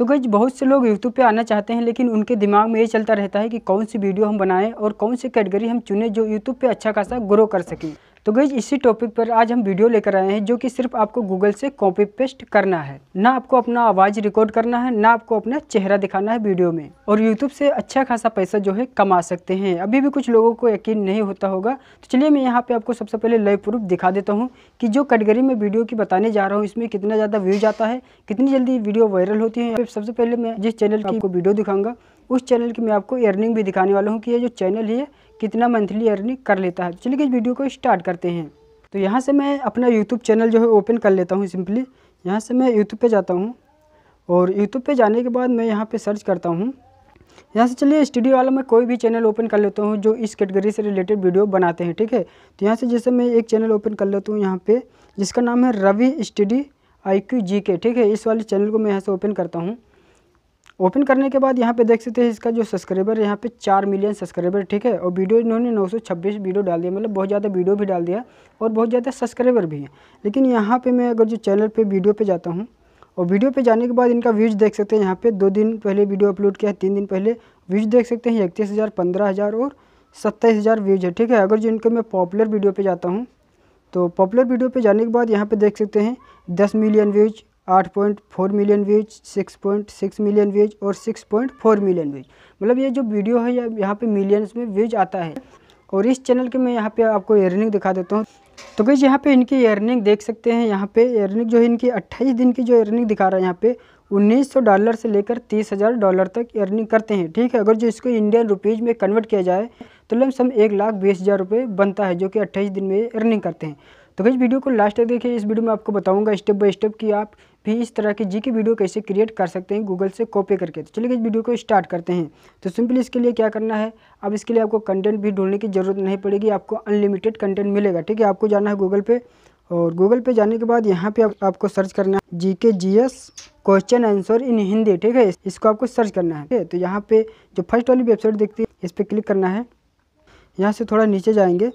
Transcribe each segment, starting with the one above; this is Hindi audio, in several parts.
तो गई बहुत से लोग यूट्यूब पे आना चाहते हैं लेकिन उनके दिमाग में ये चलता रहता है कि कौन सी वीडियो हम बनाएं और कौन सी कैटेगरी हम चुने जो यूट्यूब पे अच्छा खासा ग्रो कर सकें तो गई इसी टॉपिक पर आज हम वीडियो लेकर आए हैं जो कि सिर्फ आपको गूगल से कॉपी पेस्ट करना है ना आपको अपना आवाज़ रिकॉर्ड करना है ना आपको अपना चेहरा दिखाना है वीडियो में और यूट्यूब से अच्छा खासा पैसा जो है कमा सकते हैं अभी भी कुछ लोगों को यकीन नहीं होता होगा तो चलिए मैं यहाँ पर आपको सबसे पहले लाइव प्रूफ दिखा देता हूँ कि जो कैटेगरी में वीडियो की बताने जा रहा हूँ इसमें कितना ज़्यादा व्यूज आता है कितनी जल्दी वीडियो वायरल होती है सबसे पहले मैं जिस चैनल की आपको वीडियो दिखाऊंगा उस चैनल की मैं आपको अर्निंग भी दिखाने वाला हूँ कि ये जो चैनल है कितना मंथली अर्निंग कर लेता है चलिए इस वीडियो को स्टार्ट करते हैं तो यहाँ से मैं अपना यूट्यूब चैनल जो है ओपन कर लेता हूँ सिंपली यहाँ से मैं यूट्यूब पर जाता हूँ और यूट्यूब पर जाने के बाद मैं यहाँ पर सर्च करता हूँ यहाँ से चलिए स्टूडियो वाला मैं कोई भी चैनल ओपन कर लेता हूँ जो इस कैटेगरी से रिलेटेड वीडियो बनाते हैं ठीक है तो यहाँ से जैसे मैं एक चैनल ओपन कर लेता हूँ यहाँ पे जिसका नाम है रवि स्टडी आई क्यू जी के ठीक है इस वाले चैनल को मैं यहाँ से ओपन करता हूँ ओपन करने के बाद यहाँ पे देख सकते हैं इसका जो सब्सक्राइबर है यहाँ पे चार मिलियन सब्सक्राइबर ठीक है और वीडियो इन्होंने 926 वीडियो डाल दिया मतलब बहुत ज़्यादा वीडियो भी डाल दिया और बहुत ज़्यादा सब्सक्राइबर भी हैं लेकिन यहाँ पे मैं अगर जो चैनल पे वीडियो पे जाता हूँ और वीडियो पे जाने के बाद इनका व्यूज़ देख सकते हैं यहाँ पर दो दिन पहले वीडियो अपलोड किया है तीन दिन पहले व्यूज़ देख सकते हैं इकतीस हज़ार पंद्रह हज़ार और सत्ताईस हज़ार व्यूज़ है ठीक है अगर जो इनके मैं पॉपुलर वीडियो पर जाता हूँ तो पॉपुलर वीडियो पर जाने के बाद यहाँ पर देख सकते हैं दस million views 8.4 million views 6.6 million views और 6.4 मिलियन व्यूज मतलब ये जो वीडियो है यहाँ पे मिलियंस में व्यूज आता है और इस चैनल के मैं यहाँ पे आपको एयरनिंग दिखा देता हूँ तो कैसे यहाँ पे इनकी एयरनिंग देख सकते हैं यहाँ पे एयरनिंग जो है इनकी 28 दिन की जो एयरनिंग दिखा रहा है यहाँ पे 1900 डॉलर से लेकर 30000 डॉलर तक एयरनिंग करते हैं ठीक है अगर जो इसको इंडियन रुपीज़ में कन्वर्ट किया जाए तो लमसम एक लाख बीस हज़ार रुपये बनता है जो कि अट्ठाईस दिन में अर्निंग करते हैं तो इस वीडियो को लास्ट तक देखिए इस वीडियो में आपको बताऊंगा स्टेप बाय स्टेप कि आप भी इस तरह की जी की वीडियो कैसे क्रिएट कर सकते हैं गूगल से कॉपी करके तो चलिए इस वीडियो को स्टार्ट करते हैं तो सिंपली इसके लिए क्या करना है अब इसके लिए आपको कंटेंट भी ढूंढने की ज़रूरत नहीं पड़ेगी आपको अनलिमिटेड कंटेंट मिलेगा ठीक है आपको जाना है गूगल पे और गूगल पे जाने के बाद यहाँ पे आप, आपको सर्च करना है G K G S question answer in Hindi ठीक है इसको आपको सर्च करना है ठीक है तो यहाँ पे जो फर्स्ट वाली वेबसाइट देखती है इस पर क्लिक करना है यहाँ से थोड़ा नीचे जाएंगे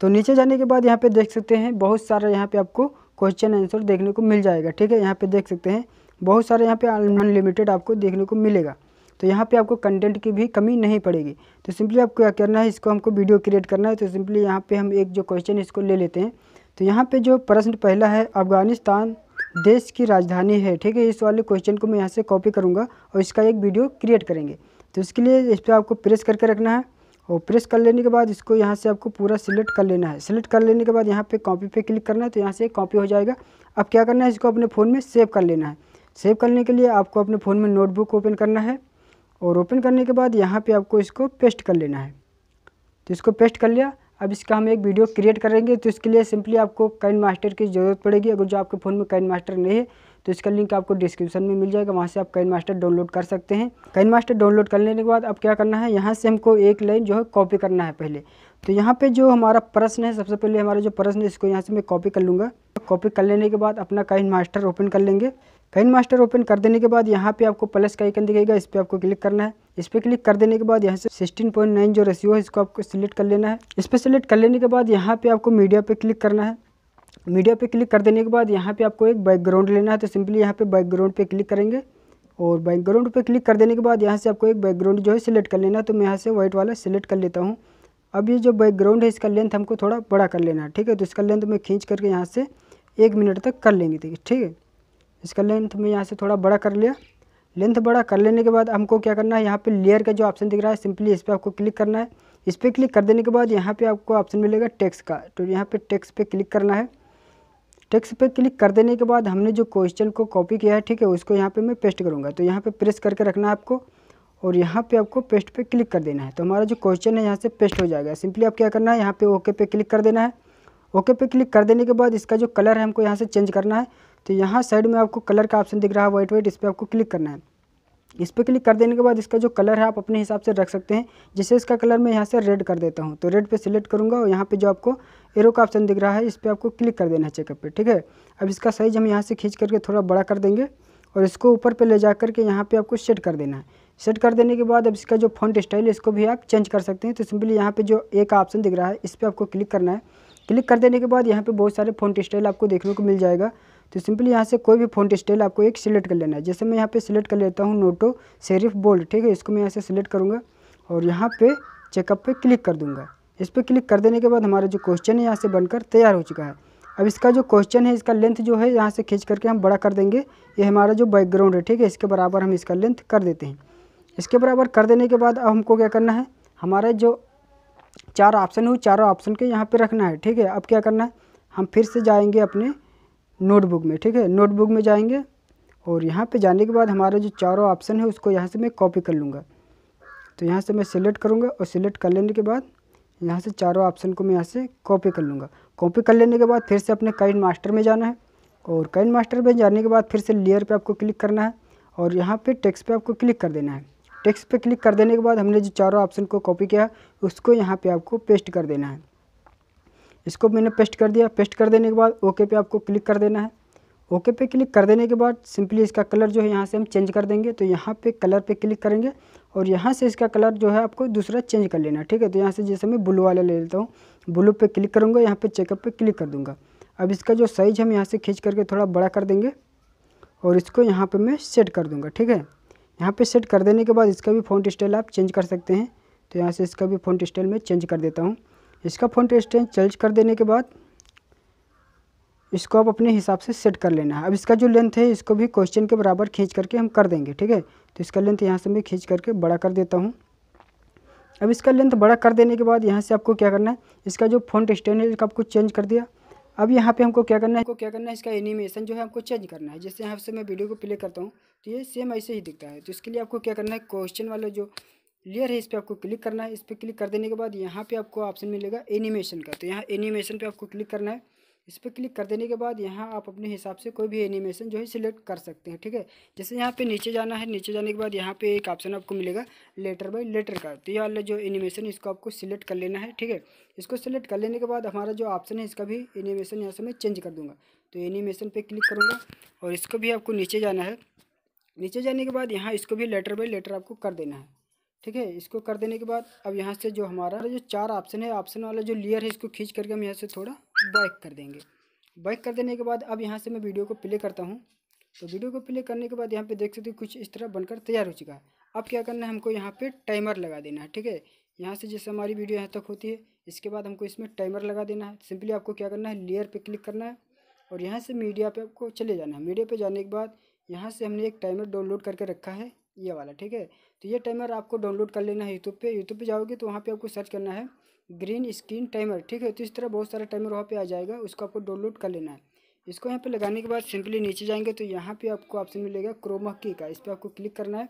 तो नीचे जाने के बाद यहाँ पे देख सकते हैं बहुत सारे यहाँ पे आपको क्वेश्चन आंसर देखने को मिल जाएगा ठीक है यहाँ पे देख सकते हैं बहुत सारे यहाँ पे अनलिमिटेड आपको देखने को मिलेगा तो यहाँ पे आपको कंटेंट की भी कमी नहीं पड़ेगी तो सिंपली आपको क्या करना है इसको हमको वीडियो क्रिएट करना है तो सिंपली यहाँ पर हम एक जो क्वेश्चन इसको ले लेते हैं तो यहाँ पर जो प्रश्न पहला है अफगानिस्तान देश की राजधानी है ठीक है इस वाले क्वेश्चन को मैं यहाँ से कॉपी करूँगा और इसका एक वीडियो क्रिएट करेंगे तो इसके लिए इस पर आपको प्रेस करके रखना है और प्रेस कर लेने के बाद इसको यहाँ से आपको पूरा सिलेक्ट कर लेना है सिलेक्ट कर लेने के बाद यहाँ पे कॉपी पे क्लिक करना है तो यहाँ से कॉपी हो जाएगा अब क्या करना है इसको अपने फ़ोन में सेव कर लेना है सेव करने के लिए आपको अपने फ़ोन में नोटबुक ओपन करना है और ओपन करने के बाद यहाँ पर आपको इसको पेस्ट कर लेना है तो इसको पेस्ट कर लिया अब इसका हम एक वीडियो क्रिएट करेंगे तो इसके लिए सिंपली आपको कैन मास्टर की ज़रूरत पड़ेगी अगर जो आपके फ़ोन में कैन मास्टर नहीं है तो इसका लिंक आपको डिस्क्रिप्शन में मिल जाएगा वहाँ से आप कैन मास्टर डाउनलोड कर सकते हैं कैन मास्टर डाउनलोड कर लेने के बाद अब क्या करना है यहाँ से हमको एक लाइन जो है कॉपी करना है पहले तो यहाँ पे जो हमारा प्रश्न है सबसे पहले हमारा जो प्रश्न है इसको यहाँ से मैं कॉपी कर लूँगा कॉपी कर लेने के बाद अपना कैन मास्टर ओपन कर लेंगे कैन मास्टर ओपन कर देने के बाद यहाँ पे आपको प्लस का आइकन दिखेगा इस पर आपको क्लिक करना है इस पर क्लिक कर देने के बाद यहाँ से सिक्सटीन पॉइंट नाइन जो रेशियो है इसको आपको सिलेक्ट कर लेना है इस पर सिलेक्ट कर लेने के बाद यहाँ पे आपको मीडिया पे क्लिक करना है मीडिया पे क्लिक कर देने के बाद यहाँ पे आपको एक बैकग्राउंड लेना है तो सिंपली यहाँ पे बैकग्राउंड पे क्लिक करेंगे और बैकग्राउंड पे क्लिक कर देने के बाद यहाँ से आपको एक बैकग्राउंड जो है सिलेक्ट कर लेना है तो मैं यहाँ से वाइट वाला सिलेक्ट कर लेता हूँ अब ये जो बैकग्राउंड है इसका लेंथ हमको थोड़ा बड़ा कर लेना है ठीक है तो इसका लेंथ मैं खींच करके यहाँ से एक मिनट तक कर लेंगे ठीक है इसका लेंथ मैं यहाँ से थोड़ा बड़ा कर लिया लेंथ बड़ा कर लेने के बाद हमको क्या करना है यहाँ पे लेयर का जो ऑप्शन दिख रहा है सिंपली इस पर आपको क्लिक करना है इस पर क्लिक कर देने के बाद यहाँ पे आपको ऑप्शन मिलेगा टेक्स का तो यहाँ पे टेक्स पे क्लिक करना है टेक्स्ट पे क्लिक कर देने के बाद हमने जो क्वेश्चन को कॉपी किया है ठीक है उसको यहाँ पे मैं पेस्ट करूँगा तो यहाँ पे प्रेस करके रखना है आपको और यहाँ पे आपको पेस्ट पे क्लिक कर देना है तो हमारा जो क्वेश्चन है यहाँ से पेस्ट हो जाएगा सिंपली आप क्या करना है यहाँ पे ओके पे क्लिक कर देना है ओके पे क्लिक कर देने के बाद इसका जो कलर है हमको यहाँ से चेंज करना है तो यहाँ साइड में आपको कलर का ऑप्शन दिख रहा है वाइट वाइट इस पर आपको क्लिक करना है इस पर क्लिक कर देने के बाद इसका जो कलर है आप अपने हिसाब से रख सकते हैं जैसे इसका कलर मैं यहाँ से रेड कर देता हूँ तो रेड पे सिलेक्ट करूँगा और यहाँ पे जो आपको एरो का ऑप्शन दिख रहा है इस पर आपको क्लिक कर देना है चेकअप पे ठीक है अब इसका साइज़ हम यहाँ से खींच करके थोड़ा बड़ा कर देंगे और इसको ऊपर पर ले जा करके यहाँ पर आपको सेट कर देना है सेट कर देने के बाद अब इसका जो फॉन्ट स्टाइल है इसको भी आप चेंज कर सकते हैं तो सिंपली यहाँ पर जो ए का ऑप्शन दिख रहा है इस पर आपको क्लिक करना है क्लिक कर देने के बाद यहाँ पर बहुत सारे फॉन्ट स्टाइल आपको देखने को मिल जाएगा तो सिंपली यहाँ से कोई भी फ़ॉन्ट स्टाइल आपको एक सिलेक्ट कर लेना है जैसे मैं यहाँ पे सिलेक्ट कर लेता हूँ नोटो सेरिफ बोल्ड ठीक है इसको मैं यहाँ से सिलेक्ट करूँगा और यहाँ पे चेकअप पे क्लिक कर दूँगा इस पर क्लिक कर देने के बाद हमारा जो क्वेश्चन है यहाँ से बनकर तैयार हो चुका है अब इसका जो क्वेश्चन है इसका लेंथ जो है यहाँ से खींच करके हम बड़ा कर देंगे ये हमारा जो बैकग्राउंड है ठीक है इसके बराबर हम इसका लेंथ कर देते हैं इसके बराबर कर देने के बाद अब हमको क्या करना है हमारा जो चार ऑप्शन है वो चारों ऑप्शन के यहाँ पर रखना है ठीक है अब क्या करना है हम फिर से जाएँगे अपने नोटबुक में ठीक है नोटबुक में जाएंगे और यहाँ पे जाने के बाद हमारा जो चारों ऑप्शन है उसको यहाँ से मैं कॉपी कर लूँगा तो यहाँ से मैं सिलेक्ट करूँगा और सिलेक्ट कर लेने के बाद यहाँ से चारों ऑप्शन को मैं यहाँ से कॉपी कर लूँगा कॉपी कर लेने के बाद फिर से अपने काइन मास्टर में जाना है और काइन मास्टर में जाने के बाद फिर से लेयर पर आपको क्लिक करना है और यहाँ पर टेक्स पर आपको क्लिक कर देना है टेक्स पे क्लिक कर देने के बाद हमने जो चारों ऑप्शन को कॉपी किया उसको यहाँ पर आपको पेस्ट कर देना है इसको मैंने पेस्ट कर दिया पेस्ट कर देने के बाद ओके पे आपको क्लिक कर देना है ओके पे क्लिक कर देने के बाद सिंपली इसका कलर जो है यहाँ से हम चेंज कर देंगे तो यहाँ पे कलर पे क्लिक करेंगे और यहाँ से इसका कलर जो है आपको दूसरा चेंज कर लेना है ठीक है तो यहाँ से जैसे मैं ब्लू वाला ले लेता हूँ ब्लू पर क्लिक करूँगा यहाँ पर चेकअप पर क्लिक कर दूँगा अब इसका जो साइज हम यहाँ से खींच करके थोड़ा बड़ा कर देंगे और इसको यहाँ पर मैं सेट कर दूँगा ठीक है यहाँ पर सेट कर देने के बाद इसका भी फोन स्टाइल आप चेंज कर सकते हैं तो यहाँ से इसका भी फोन स्टाइल मैं चेंज कर देता हूँ इसका फ़ॉन्ट स्टैंड चेंज कर देने के बाद इसको आप अपने हिसाब से सेट कर लेना है अब इसका जो लेंथ है इसको भी क्वेश्चन के बराबर खींच करके हम कर देंगे ठीक है तो इसका लेंथ यहाँ से मैं खींच करके बड़ा कर देता हूँ अब इसका लेंथ बड़ा कर देने के बाद यहाँ से आपको क्या करना है इसका जो फ़ॉन्ट स्टैंड है इसका आपको चेंज कर दिया अब यहाँ पे हमको क्या करना है हमको क्या करना है इसका एनिमेशन जो है हमको चेंज करना है जैसे यहाँ से मैं वीडियो को प्ले करता हूँ तो ये सेम ऐसे ही दिखता है तो इसके लिए आपको क्या करना है क्वेश्चन वाला जो लेयर है इस पर आपको क्लिक करना है इस पर क्लिक कर देने के बाद यहाँ पे आपको ऑप्शन मिलेगा एनिमेशन का तो यहाँ एनिमेशन पे आपको क्लिक करना है इस पर क्लिक कर देने के बाद यहाँ आप अपने हिसाब से कोई भी एनिमेशन जो है सिलेक्ट कर सकते हैं ठीक है जैसे यहाँ पे नीचे जाना है नीचे जाने के बाद यहाँ पे एक ऑप्शन आपको मिलेगा लेटर बाय लेटर का तो यह वाला जो एनिमेशन इसको आपको सिलेक्ट कर लेना है ठीक है इसको सिलेक्ट कर लेने के बाद हमारा जो ऑप्शन है इसका भी एनिमेशन यहाँ से मैं चेंज कर दूँगा तो एनिमेशन पर क्लिक करूँगा और इसको भी आपको नीचे जाना है नीचे जाने के बाद यहाँ इसको भी लेटर बाई लेटर आपको कर देना है ठीक है इसको कर देने के बाद अब यहाँ से जो हमारा जो चार ऑप्शन है ऑप्शन वाला जो लेयर है इसको खींच करके हम यहाँ से थोड़ा बैक कर देंगे बैक कर देने के बाद अब यहाँ से मैं वीडियो को प्ले करता हूँ तो वीडियो को प्ले करने के बाद यहाँ पे देख सकते हो कुछ इस तरह बनकर तैयार हो चुका है अब क्या करना है हमको यहाँ पर टाइमर लगा देना है ठीक है यहाँ से जैसे हमारी वीडियो यहाँ तक होती है इसके बाद हमको इसमें टाइमर लगा देना है सिंपली आपको क्या करना है लेयर पर क्लिक करना है और यहाँ से मीडिया पर आपको चले जाना है मीडिया पर जाने के बाद यहाँ से हमने एक टाइमर डाउनलोड करके रखा है ये वाला ठीक है तो ये टाइमर आपको डाउनलोड कर लेना है यूट्यूब पे यूट्यूब पे जाओगे तो वहाँ पे आपको सर्च करना है ग्रीन स्क्रीन टाइमर ठीक है तो इस तरह बहुत सारा टाइमर वहाँ पे आ जाएगा उसको आपको डाउनलोड कर लेना है इसको यहाँ पे लगाने के बाद सिंपली नीचे जाएंगे तो यहाँ पे आपको ऑप्शन मिलेगा क्रोमा की का इस पर आपको क्लिक करना है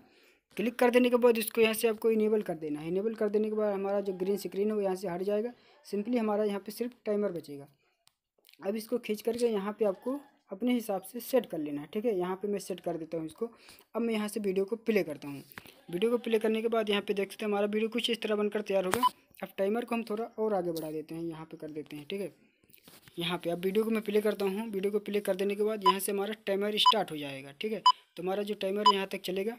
क्लिक कर देने के बाद इसको यहाँ से आपको इनेबल कर देना है इनेबल कर देने के बाद हमारा जो ग्रीन स्क्रीन है वो यहाँ से हट जाएगा सिंपली हमारा यहाँ पर सिर्फ टाइमर बचेगा अब इसको खींच करके यहाँ पर आपको अपने हिसाब से सेट कर लेना है ठीक है यहाँ पे मैं सेट कर देता हूँ इसको अब मैं यहाँ से वीडियो को प्ले करता हूँ वीडियो को प्ले करने के बाद यहाँ पे देख सकते हैं हमारा वीडियो कुछ इस तरह बनकर तैयार होगा अब टाइमर को हम थोड़ा और आगे बढ़ा देते हैं यहाँ पर कर देते हैं ठीक है यहाँ पे अब वीडियो को मैं प्ले करता हूँ वीडियो को प्ले कर देने के बाद यहाँ से हमारा टाइमर स्टार्ट हो जाएगा ठीक है तो हमारा जो टाइमर यहाँ तक चलेगा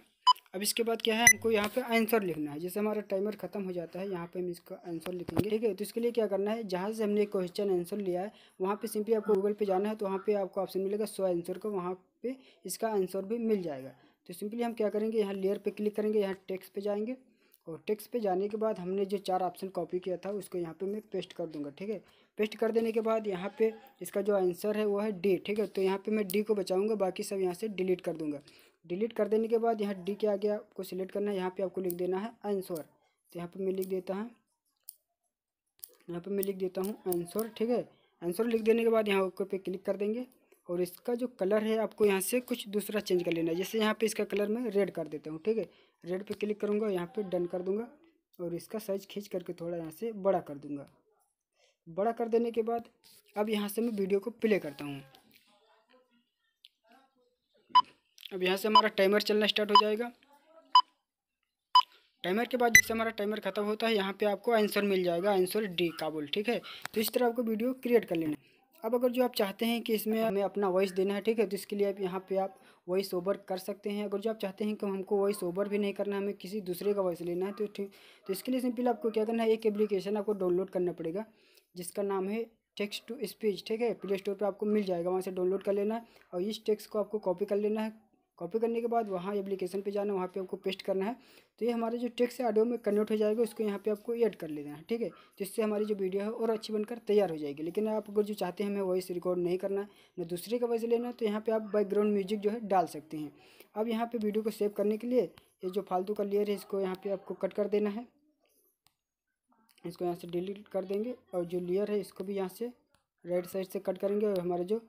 अब इसके बाद क्या है हमको यहाँ पे आंसर लिखना है जैसे हमारा टाइमर खत्म हो जाता है यहाँ पे हम इसका आंसर लिखेंगे ठीक है तो इसके लिए क्या करना है जहाँ से हमने क्वेश्चन आंसर लिया है वहाँ पे सिंपली आपको गूगल पे जाना है तो वहाँ पे आपको ऑप्शन मिलेगा सो आंसर का वहाँ पे इसका आंसर भी मिल जाएगा तो सिंपली हम क्या करेंगे यहाँ लेयर पर क्लिक करेंगे यहाँ टेक्स पर जाएंगे और टेक्स पे जाने के बाद हमने जो चार ऑप्शन कॉपी किया था उसको यहाँ पर मैं पेस्ट कर दूँगा ठीक है पेस्ट कर देने के बाद यहाँ पे इसका जो आंसर है वो है डी ठीक है तो यहाँ पर मैं डी को बचाऊँगा बाकी सब यहाँ से डिलीट कर दूँगा डिलीट कर देने के बाद यहाँ डी के आगे आपको सिलेक्ट करना है यहाँ पे आपको लिख देना है आंसर तो यहाँ पे मैं लिख देता हूँ यहाँ पे मैं लिख देता हूँ आंसर ठीक है आंसर लिख देने के बाद यहाँ ओके पे क्लिक कर देंगे और इसका जो कलर है आपको यहाँ से कुछ दूसरा चेंज कर लेना है जैसे यहाँ पर इसका कलर मैं रेड कर देता हूँ ठीक है रेड पर क्लिक करूँगा यहाँ पर डन कर दूँगा और इसका साइज खींच करके थोड़ा यहाँ से बड़ा कर दूँगा बड़ा कर देने के बाद अब यहाँ से मैं वीडियो को प्ले करता हूँ अब यहाँ से हमारा टाइमर चलना स्टार्ट हो जाएगा टाइमर के बाद जैसे हमारा टाइमर खत्म होता है यहाँ पे आपको आंसर मिल जाएगा आंसर डी काबुल ठीक है तो इस तरह आपको वीडियो क्रिएट कर लेना अब अगर जो आप चाहते हैं कि इसमें हमें अपना वॉइस देना है ठीक है तो इसके लिए आप यहाँ पे आप वॉइस ओवर कर सकते हैं अगर जो आप चाहते हैं कि हमको वॉइस ओवर भी नहीं करना हमें किसी दूसरे का वॉइस लेना है तो ठीक तो इसके लिए सिंपल आपको क्या करना है एक एप्लीकेशन आपको डाउनलोड करना पड़ेगा जिसका नाम है टेक्स्ट टू स्पीच ठीक है प्ले स्टोर पर आपको मिल जाएगा वहाँ से डाउनलोड कर लेना है और इस टेक्स्ट को आपको कॉपी कर लेना है कॉपी करने के बाद वहाँ एप्लीकेशन पे जाना वहाँ पे आपको पेस्ट करना है तो ये हमारे जो टेक्स है ऑडियो में कन्वर्ट हो जाएगा उसको यहाँ पे आपको ऐड कर लेना है ठीक है जिससे हमारी जो वीडियो है और अच्छी बनकर तैयार हो जाएगी लेकिन आप अगर जो चाहते हैं हमें वॉइस रिकॉर्ड नहीं करना है ना दूसरे का वॉइस लेना है तो यहाँ पर आप बैकग्राउंड म्यूजिक जो है डाल सकते हैं अब यहाँ पर वीडियो को सेव करने के लिए ये जो फालतू का लेयर है इसको यहाँ पर आपको कट कर देना है इसको यहाँ से डिलीट कर देंगे और जो लेयर है इसको भी यहाँ से राइट साइड से कट करेंगे और हमारा जो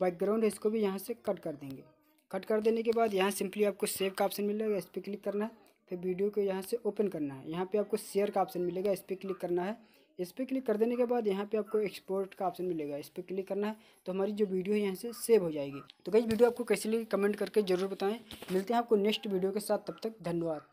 बैकग्राउंड है इसको भी यहाँ से कट कर देंगे कट कर देने के बाद यहाँ सिंपली आपको सेव का ऑप्शन मिलेगा इस पर क्लिक करना है फिर वीडियो को यहाँ से ओपन करना है यहाँ पे आपको शेयर का ऑप्शन मिलेगा इस पर क्लिक करना है इस पर क्लिक कर देने के बाद यहाँ पे आपको एक्सपोर्ट का ऑप्शन मिलेगा इस पर क्लिक करना है तो हमारी जो वीडियो है यहाँ से सेव हो जाएगी तो कई वीडियो आपको कैसे लगी कमेंट करके जरूर बताएं मिलते हैं आपको नेक्स्ट वीडियो के साथ तब तक धन्यवाद